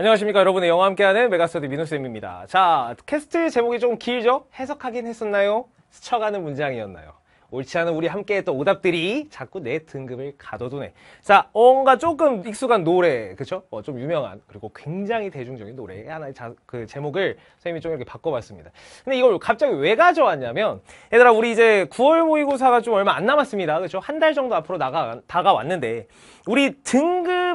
안녕하십니까 여러분의 영화 함께하는 메가스터디 민호쌤입니다 자 캐스트 제목이 좀 길죠? 해석하긴 했었나요? 스쳐가는 문장이었나요? 옳지 않은 우리 함께했던 오답들이 자꾸 내 등급을 가둬두네 자 뭔가 조금 익숙한 노래 그쵸? 어, 좀 유명한 그리고 굉장히 대중적인 노래 하나의 자, 그 제목을 선생님이 좀 이렇게 바꿔봤습니다 근데 이걸 갑자기 왜 가져왔냐면 얘들아 우리 이제 9월 모의고사가 좀 얼마 안 남았습니다 그쵸? 한 달 정도 앞으로 나가, 다가왔는데 우리 등급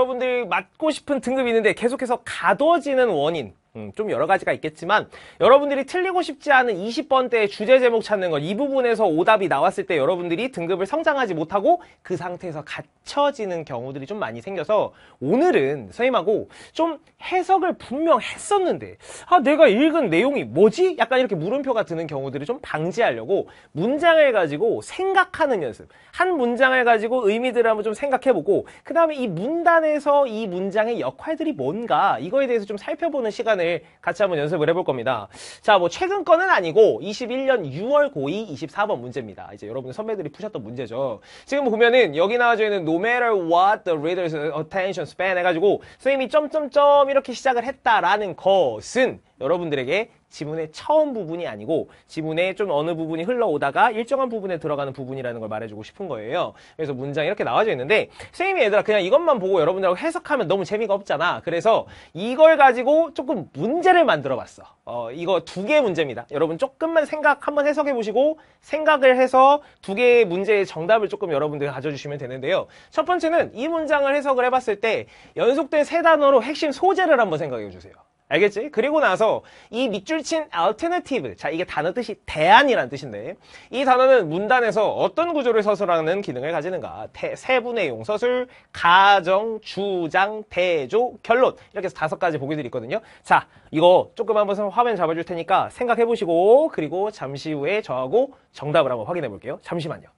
여러분들이 맡고 싶은 등급이 있는데 계속해서 가둬지는 원인 음, 좀 여러 가지가 있겠지만 여러분들이 틀리고 싶지 않은 20번대의 주제 제목 찾는 것이 부분에서 오답이 나왔을 때 여러분들이 등급을 성장하지 못하고 그 상태에서 갇혀지는 경우들이 좀 많이 생겨서 오늘은 선생님하고 좀 해석을 분명 했었는데 아 내가 읽은 내용이 뭐지? 약간 이렇게 물음표가 드는 경우들을 좀 방지하려고 문장을 가지고 생각하는 연습 한 문장을 가지고 의미들을 한번 좀 생각해보고 그 다음에 이 문단에서 이 문장의 역할들이 뭔가 이거에 대해서 좀 살펴보는 시간을 같이 한번 연습을 해볼 겁니다. 자, 뭐 최근 거는 아니고 21년 6월 고2 24번 문제입니다. 이제 여러분 선배들이 푸셨던 문제죠. 지금 보면은 여기 나와져 있는 no matter what the reader's attention span 해가지고 선생님이 점점점 이렇게 시작을 했다라는 것은 여러분들에게 지문의 처음 부분이 아니고 지문의 좀 어느 부분이 흘러오다가 일정한 부분에 들어가는 부분이라는 걸 말해주고 싶은 거예요. 그래서 문장 이렇게 이 나와져 있는데 선생님이 얘들아 그냥 이것만 보고 여러분들하고 해석하면 너무 재미가 없잖아. 그래서 이걸 가지고 조금 문제를 만들어 봤어. 어, 이거 두 개의 문제입니다. 여러분 조금만 생각 한번 해석해 보시고 생각을 해서 두 개의 문제의 정답을 조금 여러분들 이 가져주시면 되는데요. 첫 번째는 이 문장을 해석을 해봤을 때 연속된 세 단어로 핵심 소재를 한번 생각해 주세요. 알겠지? 그리고 나서 이 밑줄 친 alternative 자 이게 단어 뜻이 대안이란 뜻인데 이 단어는 문단에서 어떤 구조를 서술하는 기능을 가지는가 태, 세분의 용서술, 가정, 주장, 대조, 결론 이렇게 해서 다섯 가지 보기들이 있거든요 자 이거 조금 한번 화면 잡아줄 테니까 생각해보시고 그리고 잠시 후에 저하고 정답을 한번 확인해 볼게요 잠시만요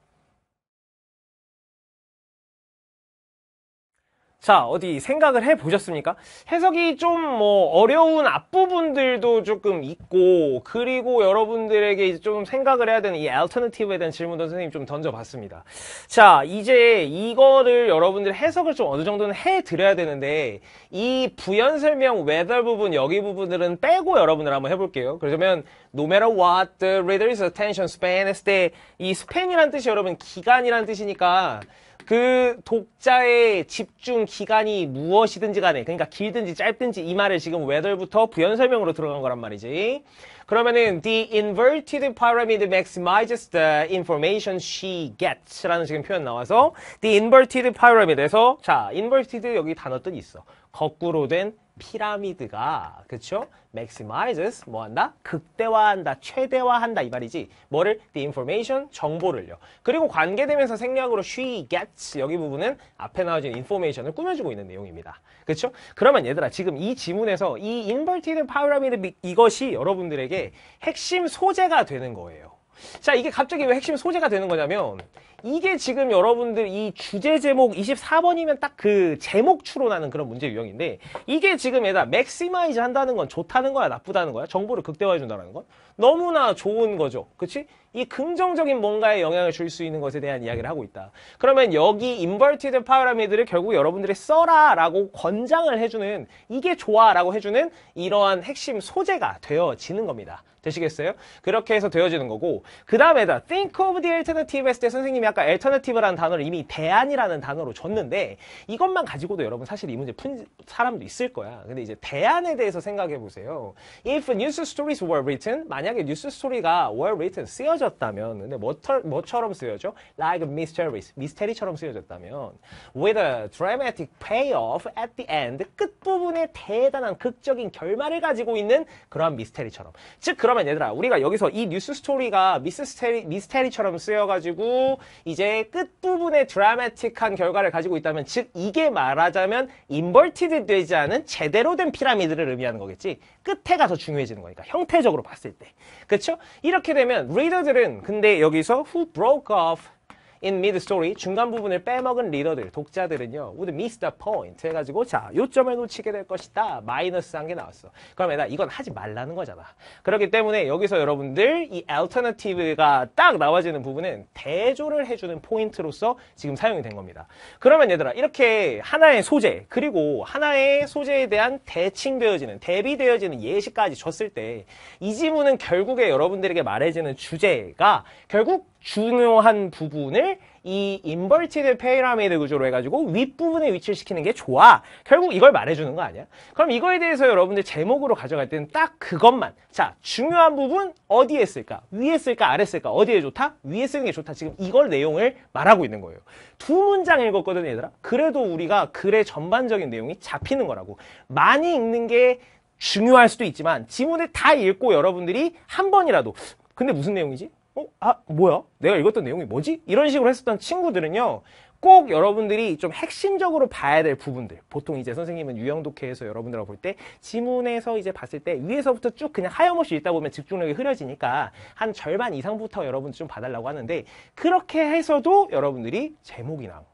자, 어디 생각을 해 보셨습니까? 해석이 좀 뭐 어려운 앞부분들도 조금 있고, 그리고 여러분들에게 이제 좀 생각을 해야 되는 이 alternative 에 대한 질문도 선생님 좀 던져봤습니다. 자, 이제 이거를 여러분들 해석을 좀 어느 정도는 해 드려야 되는데, 이 부연 설명 whether 부분, 여기 부분들은 빼고 여러분들 한번 해볼게요. 그러면 no matter what the reader's attention span 했을 때, 이 span이란 뜻이 여러분 기간이란 뜻이니까, 그 독자의 집중 기간이 무엇이든지 간에 그러니까 길든지 짧든지 이 말을 지금 whether부터 부연 설명으로 들어간 거란 말이지. 그러면은 the inverted pyramid maximizes the information she gets라는 지금 표현 나와서 the inverted pyramid에서 자, inverted 여기 단어 뜻 있어. 거꾸로 된 피라미드가 그쵸죠 maximizes 뭐 한다? 극대화한다, 최대화한다 이 말이지. 뭐를 the information 정보를요. 그리고 관계되면서 생략으로 she gets 여기 부분은 앞에 나와진 information을 꾸며주고 있는 내용입니다. 그렇죠? 그러면 얘들아 지금 이 지문에서 이 inverted pyramid 이것이 여러분들에게 핵심 소재가 되는 거예요. 자, 이게 갑자기 왜 핵심 소재가 되는 거냐면 이게 지금 여러분들 이 주제 제목 24번이면 딱 그 제목 추론하는 그런 문제 유형인데 이게 지금 얘다 맥시마이즈 한다는 건 좋다는 거야 나쁘다는 거야 정보를 극대화해 준다는 건 너무나 좋은 거죠 그치? 이 긍정적인 뭔가에 영향을 줄 수 있는 것에 대한 이야기를 하고 있다 그러면 여기 인버티드 파라미드를 결국 여러분들이 써라 라고 권장을 해주는 이게 좋아 라고 해주는 이러한 핵심 소재가 되어지는 겁니다 되시겠어요? 그렇게 해서 되어지는 거고 그 다음에다 think of the alternative 했을 때 선생님이 아까 alternative라는 단어를 이미 대안이라는 단어로 줬는데 이것만 가지고도 여러분 사실 이 문제 푼 사람도 있을 거야 근데 이제 대안에 대해서 생각해 보세요 if news stories were written 만약에 뉴스 스토리가 were written 쓰여졌다면 근데 뭐, 뭐처럼 쓰여져? like mysteries 미스테리처럼 쓰여졌다면 with a dramatic payoff at the end 끝부분에 대단한 극적인 결말을 가지고 있는 그러한 미스테리처럼 즉 그런 그러면 얘들아 우리가 여기서 이 뉴스 스토리가 미스테리, 미스테리처럼 쓰여가지고 이제 끝부분에 드라마틱한 결과를 가지고 있다면 즉 이게 말하자면 인벌티드 되지 않은 제대로 된 피라미드를 의미하는 거겠지 끝에가 더 중요해지는 거니까 형태적으로 봤을 때그쵸 이렇게 되면 리더들은 근데 여기서 who broke off in mid story 중간 부분을 빼먹은 리더들 독자들은요 would miss the point 해가지고 자 요점을 놓치게 될 것이다 마이너스 한 게 나왔어 그럼 얘다 이건 하지 말라는 거잖아 그렇기 때문에 여기서 여러분들 이 alternative가 딱 나와지는 부분은 대조를 해주는 포인트로서 지금 사용이 된 겁니다 그러면 얘들아 이렇게 하나의 소재 그리고 하나의 소재에 대한 대칭되어지는 대비되어지는 예시까지 줬을 때 이 지문은 결국에 여러분들에게 말해지는 주제가 결국 중요한 부분을 이 인버티드 페 피라미드 구조로 해가지고 윗부분에 위치를 시키는 게 좋아. 결국 이걸 말해주는 거 아니야? 그럼 이거에 대해서 여러분들 제목으로 가져갈 때는 딱 그것만. 자, 중요한 부분 어디에 쓸까? 위에 쓸까? 아래 쓸까? 어디에 좋다? 위에 쓰는 게 좋다. 지금 이걸 내용을 말하고 있는 거예요. 두 문장 읽었거든, 얘들아. 그래도 우리가 글의 전반적인 내용이 잡히는 거라고. 많이 읽는 게 중요할 수도 있지만 지문을 다 읽고 여러분들이 한 번이라도 근데 무슨 내용이지? 어? 아, 뭐야? 내가 읽었던 내용이 뭐지? 이런 식으로 했었던 친구들은요. 꼭 여러분들이 좀 핵심적으로 봐야 될 부분들 보통 이제 선생님은 유형 독해에서 여러분들하고 볼 때 지문에서 이제 봤을 때 위에서부터 쭉 그냥 하염없이 읽다 보면 집중력이 흐려지니까 한 절반 이상부터 여러분 들좀 봐달라고 하는데 그렇게 해서도 여러분들이 제목이나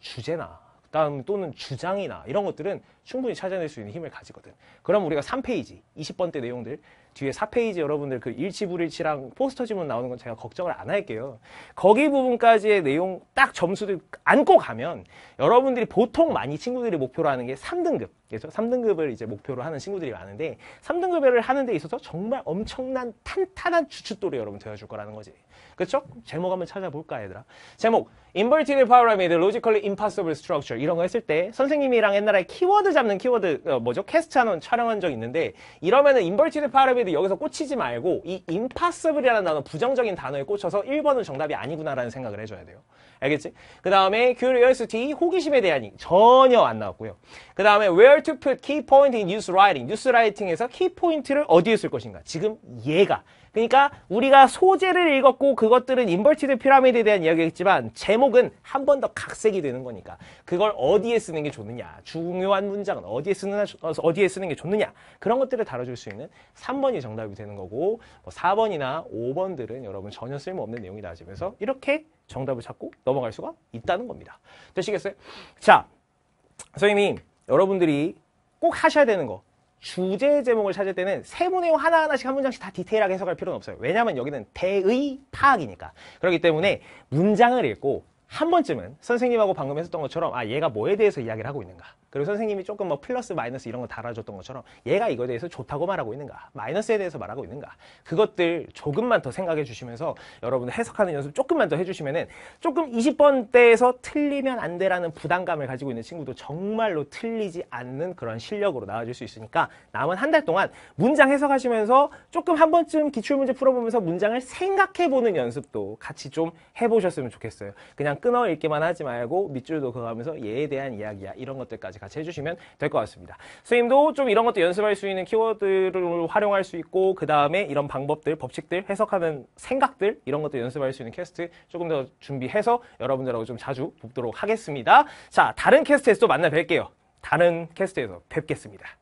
주제나 그다음 또는 주장이나 이런 것들은 충분히 찾아낼 수 있는 힘을 가지거든 그럼 우리가 3페이지 20번째 내용들 뒤에 4페이지 여러분들 그 일치불일치랑 포스터 지문 나오는 건 제가 걱정을 안 할게요. 거기 부분까지의 내용 딱 점수를 안고 가면 여러분들이 보통 많이 친구들이 목표로 하는 게 3등급. 그래서 3등급을 이제 목표로 하는 친구들이 많은데 3등급을 하는 데 있어서 정말 엄청난 탄탄한 주춧돌이 여러분 되어줄 거라는 거지. 그렇죠? 제목 한번 찾아볼까 얘들아. 제목 Inverted Pyramid, Logically Impossible Structure 이런 거 했을 때 선생님이랑 옛날에 키워드 잡는 키워드 어, 뭐죠? 캐스트 하는 촬영한 적 있는데 이러면은 Inverted Pyramid 여들이 여기서 꽂히지 말고 이 impossible이라는 단어 부정적인 단어에 꽂혀서 1번은 정답이 아니구나라는 생각을 해줘야 돼요. 알겠지? 그 다음에 curiosity, 호기심에 대한 이 전혀 안 나왔고요. 그 다음에 where to put key point in news writing, 뉴스 라이팅에서 key p o i n t 를 어디에 쓸 것인가. 지금 얘가 그러니까 우리가 소재를 읽었고 그것들은 인버티드 피라미드에 대한 이야기겠지만 제목은 한 번 더 각색이 되는 거니까 그걸 어디에 쓰는 게 좋느냐 중요한 문장은 어디에 쓰는 어디에 쓰는 게 좋느냐 그런 것들을 다뤄줄 수 있는 3번이 정답이 되는 거고 4번이나 뭐 5번들은 여러분 전혀 쓸모없는 내용이 나지면서 이렇게 정답을 찾고 넘어갈 수가 있다는 겁니다. 되시겠어요? 자, 선생님이 여러분들이 꼭 하셔야 되는 거 주제 제목을 찾을 때는 세부 내용 하나하나씩 한 문장씩 다 디테일하게 해석할 필요는 없어요. 왜냐하면 여기는 대의 파악이니까. 그렇기 때문에 문장을 읽고 한 번쯤은 선생님하고 방금 했었던 것처럼 아 얘가 뭐에 대해서 이야기를 하고 있는가 그리고 선생님이 조금 뭐 플러스 마이너스 이런 거 달아줬던 것처럼 얘가 이거에 대해서 좋다고 말하고 있는가 마이너스에 대해서 말하고 있는가 그것들 조금만 더 생각해 주시면서 여러분 해석하는 연습 조금만 더 해주시면은 조금 20번대에서 틀리면 안되라는 부담감을 가지고 있는 친구도 정말로 틀리지 않는 그런 실력으로 나아질수 있으니까 남은 한 달 동안 문장 해석하시면서 조금 한 번쯤 기출문제 풀어보면서 문장을 생각해 보는 연습도 같이 좀 해보셨으면 좋겠어요 그냥 끊어 읽기만 하지 말고 밑줄도 그어가면서 얘에 대한 이야기야 이런 것들까지 기억까지 같이 해주시면 될 것 같습니다. 선생님도 좀 이런 것도 연습할 수 있는 키워드를 활용할 수 있고 그 다음에 이런 방법들, 법칙들, 해석하는 생각들 이런 것도 연습할 수 있는 캐스트 조금 더 준비해서 여러분들하고 좀 자주 돕도록 하겠습니다. 자, 다른 캐스트에서 또 만나 뵐게요. 다른 캐스트에서 뵙겠습니다.